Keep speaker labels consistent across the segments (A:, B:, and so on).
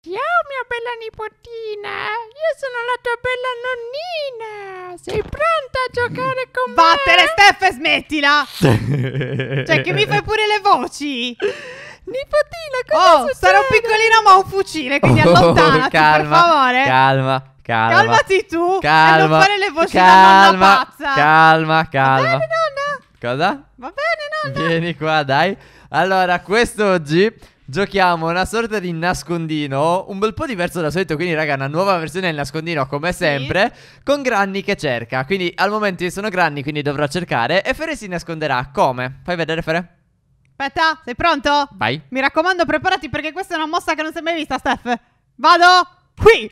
A: Ciao mia bella nipotina, io sono la tua bella nonnina, sei pronta a giocare con Vattene, me? Vattene Steph, smettila! cioè che mi fai pure le voci? Nipotina, cosa Oh, succede? sarò piccolino ma ho un fucile, quindi oh, allontanati calma, per favore
B: Calma, calma Calmati
A: tu calma, e non fare le voci calma, da nonna pazza Calma, calma Va bene
B: nonna? Cosa? Va bene nonna? Vieni qua dai Allora, quest'oggi Giochiamo una sorta di nascondino, un bel po' diverso da solito, quindi raga, una nuova versione del nascondino come sempre, con Granny che cerca. Quindi al momento io sono Granny, quindi dovrò cercare e Fere si nasconderà. Come? Fai vedere Fere?
A: Aspetta, sei pronto? Vai. Mi raccomando, preparati perché questa è una mossa che non si è mai vista, Steph. Vado qui.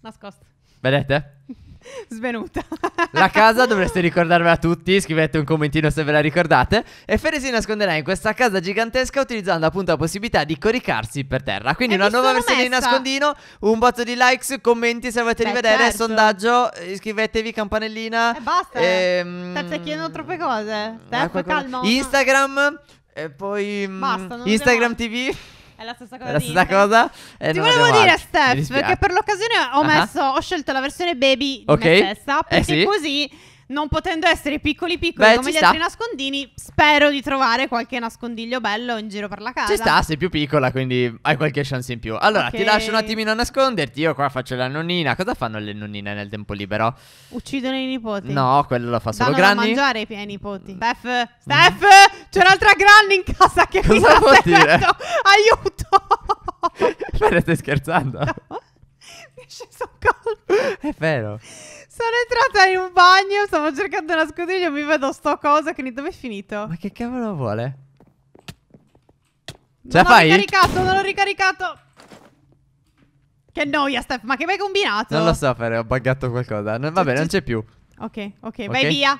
A: Nascosto. Vedete? Svenuta. La casa dovreste
B: ricordarvela tutti, scrivete un commentino se ve la ricordate. E Ferri si nasconderà in questa casa gigantesca utilizzando appunto la possibilità di coricarsi per terra. Quindi e una nuova versione messa. di nascondino, un botto di likes, commenti se volete Beh, rivedere, certo. sondaggio, iscrivetevi, campanellina. E basta. Ehm...
A: Stai chiedendo troppe cose. Steph, eh, calmo. Instagram.
B: E poi mm, Basta, Instagram TV
A: è la stessa cosa. È la stessa cosa.
B: Eh, Ti volevo dire, Steph, che per
A: l'occasione ho, uh-huh. ho scelto la versione baby di okay. me stessa. Eh, perché eh sì. così non potendo essere piccoli piccoli Beh, come gli sta. altri nascondini, spero di trovare qualche nascondiglio bello in giro per la casa. Ci sta, sei
B: più piccola, quindi hai qualche chance in più. Allora, okay. ti lascio un attimino a nasconderti. Io qua faccio la nonnina. Cosa fanno le nonnine nel tempo libero?
A: Uccidono i nipoti. No,
B: quello lo fa solo Danno Granny. Non mangiare
A: i miei nipoti. Steph, mm. Steph, mm. c'è un'altra Granny in casa che Cosa mi vuol dire? Aiuto!
B: Ma stai scherzando? No.
A: Mi è sceso un colpo. È vero entrata in un bagno, stavo cercando una nascondiglio, mi vedo sto cosa, quindi dove è finito? Ma che cavolo vuole?
B: Ce non la fai? Non l'ho ricaricato,
A: non l'ho ricaricato. Che noia, Steph, ma che mai combinato? Non lo
B: so, fare, ho buggato qualcosa. Non, vabbè, non c'è più.
A: Ok, ok, vai via.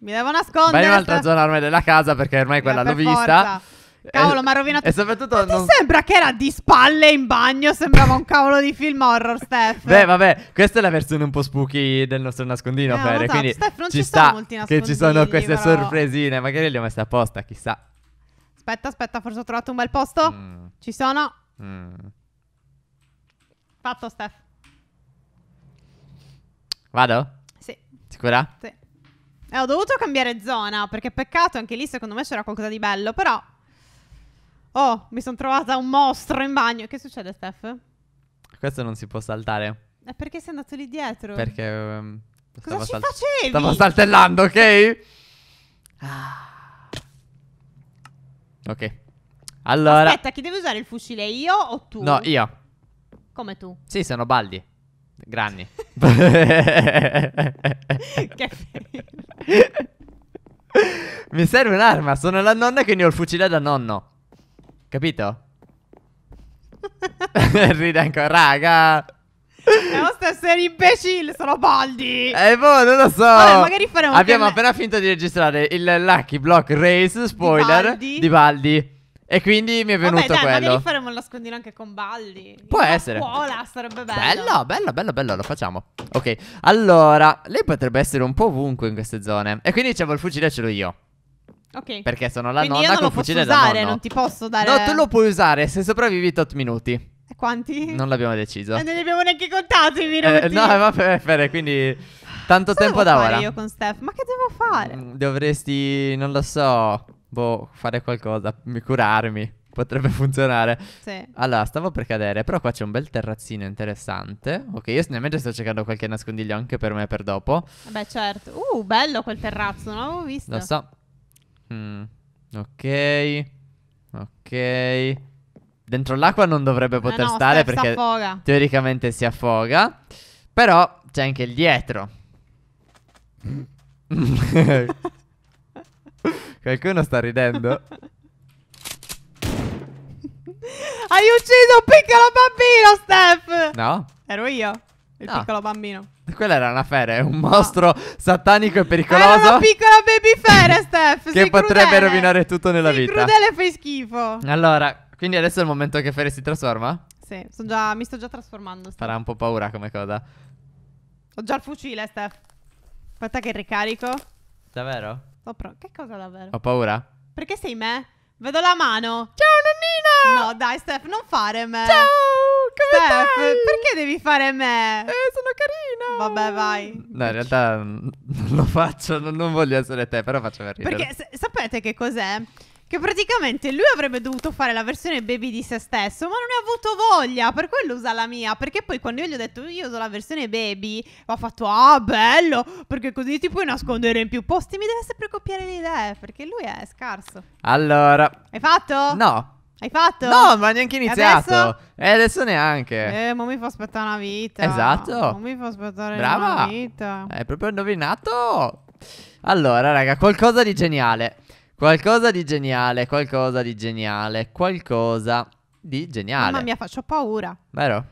A: Mi devo nascondere. Vai in un'altra
B: zona ormai della casa perché ormai quella per l'ho vista.
A: Cavolo, eh, ma ha rovinato. E soprattutto. Ma non... Ti sembra che era di spalle in bagno? Sembrava un cavolo di film horror, Steph. Beh,
B: vabbè, questa è la versione un po' spooky del nostro nascondino. Eh, Fere, quindi Steph, non ci, ci sta che ci sono queste però. sorpresine. Magari le ho messe apposta,
A: chissà. Aspetta, aspetta, forse ho trovato un bel posto. Mm. Ci sono. Mm. Fatto, Steph. Vado? Sì. Sicura? Sì. E eh, ho dovuto cambiare zona perché peccato, anche lì secondo me c'era qualcosa di bello, però Oh, mi sono trovata un mostro in bagno. Che succede, Steph?
B: Questo non si può saltare.
A: Ma perché sei andato lì dietro? Perché... Um, Cosa ci facevi? Stavo saltellando, ok?
B: Ah. Ok. Allora...
A: Aspetta, chi deve usare il fucile? Io o tu? No, io. Come tu?
B: Sì, sono baldi. Granni. che Mi serve un'arma, sono la nonna che ne ho il fucile da nonno. Capito? Ride ancora, raga.
A: La nostra serie imbecille sono baldi. Eh,
B: boh, non lo so. Vabbè, magari faremo Abbiamo appena finito di registrare il Lucky Block Race, spoiler, di Baldi. Di Baldi. E quindi mi è venuto Vabbè, dai, quello. Magari
A: faremo il nascondino anche con Baldi. Può in essere. Scuola, sarebbe bello. Bello, bello,
B: bello, bello, lo facciamo. Ok, allora, lei potrebbe essere un po' ovunque in queste zone. E quindi c'avevo il fucile ce l'ho io. Ok. Perché sono la Quindi nonna io non lo con posso fucile da usare, nonno. non ti
A: posso dare. No, tu lo
B: puoi usare se sopravvivi tot minuti. E
A: quanti? Non
B: l'abbiamo deciso. E eh, non
A: li abbiamo neanche contati i eh, minuti. Eh, no, ma
B: per, per quindi tanto Cosa tempo da fare ora. io
A: con Steph? Ma che devo fare? Mm,
B: dovresti, non lo so, boh, fare qualcosa, mi- curarmi. Potrebbe funzionare. Sì. Allora, stavo per cadere, però qua c'è un bel terrazzino interessante. Ok, io nel mentre sto cercando qualche nascondiglio anche per me per dopo.
A: Vabbè, certo. Uh, bello quel terrazzo, non l'avevo visto. Lo so.
B: Mm, ok. Ok. Dentro l'acqua non dovrebbe ah, poter eh no, stare perché sta teoricamente si affoga. Però c'è anche il dietro. Qualcuno sta ridendo?
A: Hai ucciso un piccolo bambino, Steph! No. Ero io, il no. piccolo bambino.
B: Quella era una fera, è un mostro no. satanico e pericoloso. Era una
A: piccola baby fera, Steph. che potrebbe crudele.
B: rovinare tutto nella sei vita. crudele
A: fai schifo.
B: Allora, quindi adesso è il momento che Fere si trasforma?
A: Sì, già, mi sto già trasformando. Steph.
B: Farà un po' paura come cosa.
A: Ho già il fucile, Steph. Aspetta che ricarico. Davvero? Ho che cosa davvero? Ho paura. Perché sei me? Vedo la mano. Ciao, nonnina! No, dai, Steph, non fare me. Ciao! Come Steph, dai? perché devi fare me? Eh, sono carina. Vabbè, vai. No, in
B: realtà mm, non lo faccio, non, non voglio essere te, però faccio per ridere. Perché
A: sapete che cos'è? Che praticamente lui avrebbe dovuto fare la versione baby di se stesso, ma non ne ha avuto voglia, per quello usa la mia. Perché poi quando io gli ho detto io uso la versione baby, ho fatto ah bello, perché così ti puoi nascondere in più posti. Mi deve sempre copiare le idee, perché lui è scarso.
B: Allora.
A: Hai fatto? No. Hai fatto? No, ma neanche iniziato. E adesso,
B: eh, adesso neanche.
A: Eh, ma mi fa aspettare una vita. Esatto. Ma mi fa aspettare Brava. una vita.
B: Hai proprio indovinato. Allora, raga, qualcosa di geniale. Qualcosa di geniale, qualcosa di geniale, qualcosa di geniale. Mamma
A: mia, faccio paura.
B: Vero?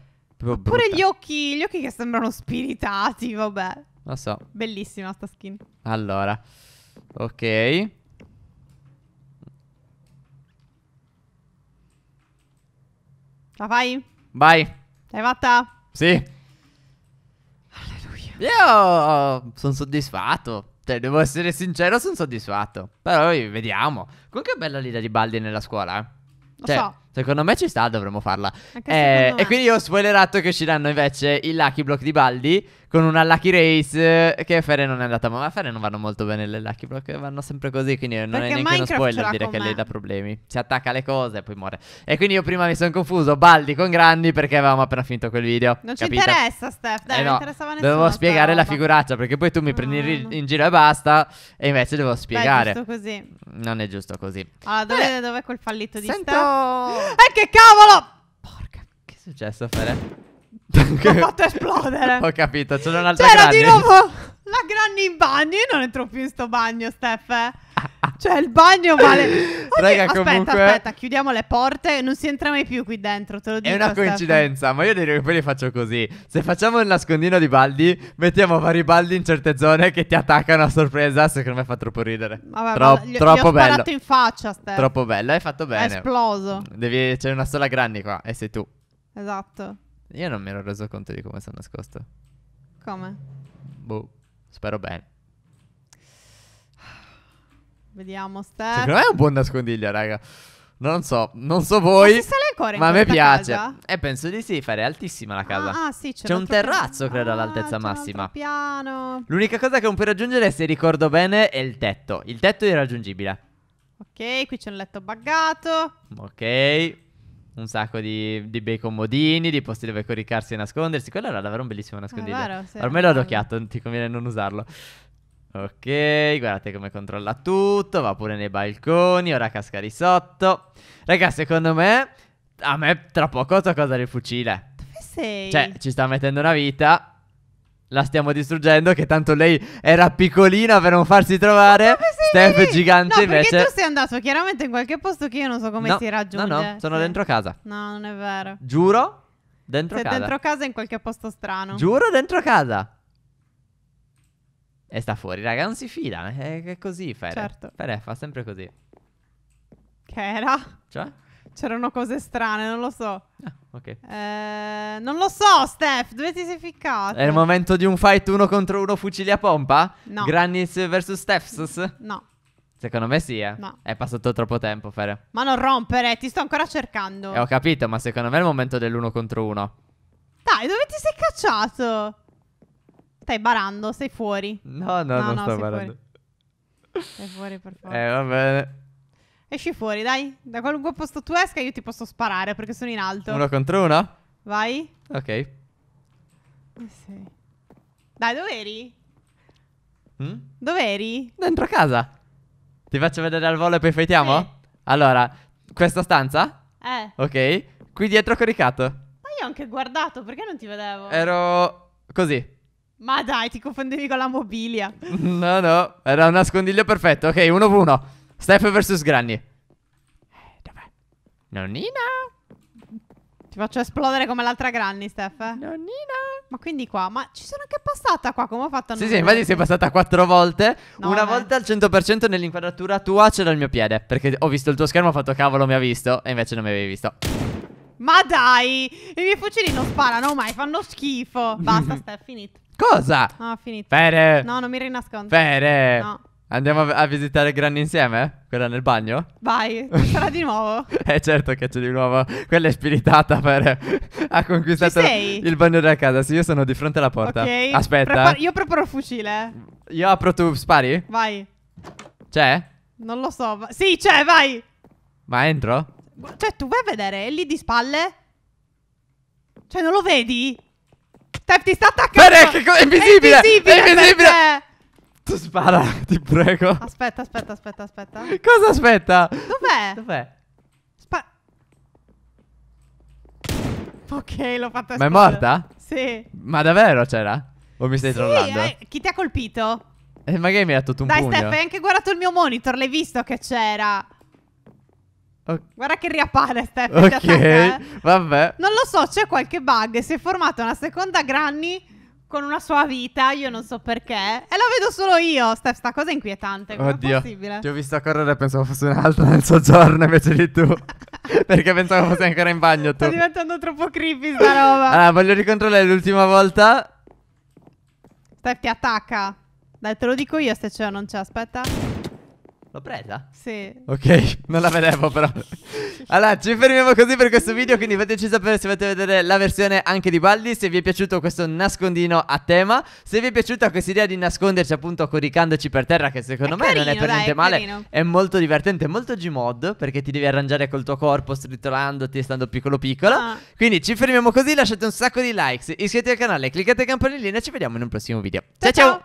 B: Oppure gli
A: occhi, gli occhi che sembrano spiritati, vabbè. Lo so. Bellissima sta skin.
B: Allora. Ok. La fai? Vai.
A: L'hai fatta?
B: Sì. Alleluia. Io sono soddisfatto. Cioè, devo essere sincero, sono soddisfatto. Però vediamo. Comunque è bella l'idea di Baldi nella scuola, eh. Lo cioè, so. Secondo me ci sta, dovremmo farla. Eh, e quindi ho spoilerato che usciranno invece il Lucky Block di Baldi con una Lucky Race eh, che Fere non è andata, ma a Fere non vanno molto bene le Lucky Block, vanno sempre così, quindi non è neanche Minecraft uno spoiler dire che lei dà problemi. Si attacca alle cose e poi muore. E quindi io prima mi sono confuso, Baldi con Grandi perché avevamo appena finito quel video. Non capito? ci interessa
A: Steph, dai, eh no, interessava nessuno. Dovevo
B: spiegare la figuraccia perché poi tu mi prendi in, in giro e basta e invece devo spiegare. Non è giusto così. Non è giusto così.
A: Ah, dove, dove è quel fallito di sento... Steph? E eh, che cavolo! Porca,
B: che è successo, a fare? Mi ha fatto
A: esplodere.
B: Ho capito, c'era un'altra C'era di nuovo
A: la granny in bagno. Io non entro più in sto bagno, Steph. Eh. Cioè, il bagno vale. Okay, Raga, aspetta, comunque... aspetta, chiudiamo le porte. Non si entra mai più qui dentro, te lo dico. È una coincidenza,
B: Stefano. ma io direi che poi li faccio così. Se facciamo il nascondino di baldi, mettiamo vari baldi in certe zone che ti attaccano a sorpresa. Secondo me fa troppo ridere. Vabbè, Tro- vabbè, gli, troppo gli bello. in faccia, Steph. Troppo bello, hai fatto bene. È esploso. Devi... C'è una sola granny qua, e sei tu.
A: Esatto.
B: Io non mi ero reso conto di come sono nascosto. Come? Boh, spero bene.
A: Vediamo, Steph. Secondo me è un buon
B: nascondiglio, raga. Non so, non so voi. Ma, ancora ma a piace. Casa? Eh, penso di sì, fare altissima la casa. Ah, ah sì, c'è, c'è un terrazzo, piano. credo, ah, all'altezza massima. Piano. L'unica cosa che non puoi raggiungere, se ricordo bene, è il tetto. Il tetto è irraggiungibile.
A: Ok, qui c'è un letto buggato.
B: Ok. Un sacco di, di bei comodini, di posti dove coricarsi e nascondersi. Quello era davvero un bellissimo nascondiglio. Ormai l'ho adocchiato, ti conviene non usarlo. Ok, guardate come controlla tutto, va pure nei balconi, ora casca di sotto. Raga, secondo me, a me tra poco tocca usare il fucile. Dove
A: sei? Cioè,
B: ci sta mettendo una vita. La stiamo distruggendo, che tanto lei era piccolina per non farsi trovare. Steph lì? gigante no, invece. perché tu sei
A: andato chiaramente in qualche posto che io non so come no, si raggiunge. No, no,
B: sono sì. dentro casa.
A: No, non è vero.
B: Giuro, dentro sei casa. dentro
A: casa in qualche posto strano. Giuro,
B: dentro casa. E sta fuori, raga, non si fida. È, eh, è così, Fere. Certo. Fere fa sempre così.
A: Che era? Cioè? C'erano cose strane, non lo so. Ah, ok. Eh, non lo so, Steph, dove ti sei ficcato? È il
B: momento di un fight uno contro uno fucili a pompa? No. Grannis vs Stephsus? No. Secondo me sì, eh. No. È passato troppo tempo, Fere.
A: Ma non rompere, ti sto ancora cercando. E eh, ho
B: capito, ma secondo me è il momento dell'uno contro uno.
A: Dai, dove ti sei cacciato? Stai barando, sei fuori. No, no, no non no, sto barando. Fuori. Stai fuori, per favore. Eh,
B: va bene.
A: Esci fuori, dai. Da qualunque posto tu esca, io ti posso sparare perché sono in alto. Uno contro uno? Vai. Ok. Eh, sì. Dai, dove eri? Mm? Dove eri? Dentro
B: casa. Ti faccio vedere al volo e poi fightiamo? Eh. Allora, questa stanza? Eh. Ok. Qui dietro coricato. Ma
A: io ho anche guardato, perché non ti vedevo?
B: Ero così.
A: Ma dai, ti confondevi con la mobilia.
B: No, no, era un nascondiglio perfetto. Ok, 1v1. Steph vs Granny.
A: Eh, dov'è? Nonnina. Ti faccio esplodere come l'altra Granny, Steph. Nonnina. Ma quindi qua, ma ci sono anche passata qua, come ho fatto a Sì, sì, infatti sei
B: passata quattro volte. No, una beh. volta al 100% nell'inquadratura tua c'era il mio piede, perché ho visto il tuo schermo, ho fatto cavolo, mi ha visto, e invece non mi avevi visto.
A: Ma dai, i miei fucili non sparano mai, fanno schifo. Basta, Steph, finito. Cosa? No, ah, ho finito. Fere. No, non mi rinascondo. Fere. No.
B: Andiamo a, a visitare Granny insieme? Quella nel bagno?
A: Vai, sarà di nuovo.
B: eh certo che c'è di nuovo. Quella è spiritata per... ha conquistato il bagno della casa. Sì, io sono di fronte alla porta. Ok. Aspetta. Prepar
A: io preparo il fucile.
B: Io apro, tu spari? Vai. C'è?
A: Non lo so. Va sì, c'è, vai. Ma entro? Cioè, tu vai a vedere, è lì di spalle? Cioè, non lo vedi? Steph cioè, ti sta attaccando Perec, è invisibile È invisibile, è invisibile.
B: Tu spara, ti prego
A: Aspetta, aspetta, aspetta, aspetta
B: Cosa aspetta?
A: Dov'è? Dov'è? Spa Ok, l'ho fatta Ma è morta? Sì
B: Ma davvero c'era? O mi stai sì, trollando? Eh,
A: chi ti ha colpito?
B: Eh, magari mi ha dato un Dai, pugno Dai Steph, hai anche
A: guardato il mio monitor L'hai visto che c'era Okay. Guarda che riappare Steph. Ok, cioè, eh? vabbè. Non lo so, c'è qualche bug. Si è formata una seconda granny con una sua vita, io non so perché. E la vedo solo io, Steph, sta cosa è inquietante. Com'è Oddio, possibile? ti
B: ho visto correre e pensavo fosse un'altra nel soggiorno invece di tu. perché pensavo fosse ancora in bagno tu. Sta
A: diventando troppo creepy sta roba.
B: Allora, voglio ricontrollare l'ultima volta.
A: Steph ti attacca. Dai, te lo dico io se c'è o non c'è, aspetta. L'ho presa? Sì.
B: Ok, non la vedevo però. Allora, ci fermiamo così per questo video, quindi fateci sapere se volete vedere la versione anche di Baldi, se vi è piaciuto questo nascondino a tema, se vi è piaciuta questa idea di nasconderci appunto coricandoci per terra, che secondo è me carino, non è per dai, niente è male, è molto divertente, è molto Gmod, perché ti devi arrangiare col tuo corpo, stritolandoti, e stando piccolo piccolo. Ah. Quindi ci fermiamo così, lasciate un sacco di likes, iscrivetevi al canale, cliccate campanellina e ci vediamo in un prossimo video. ciao! ciao. ciao.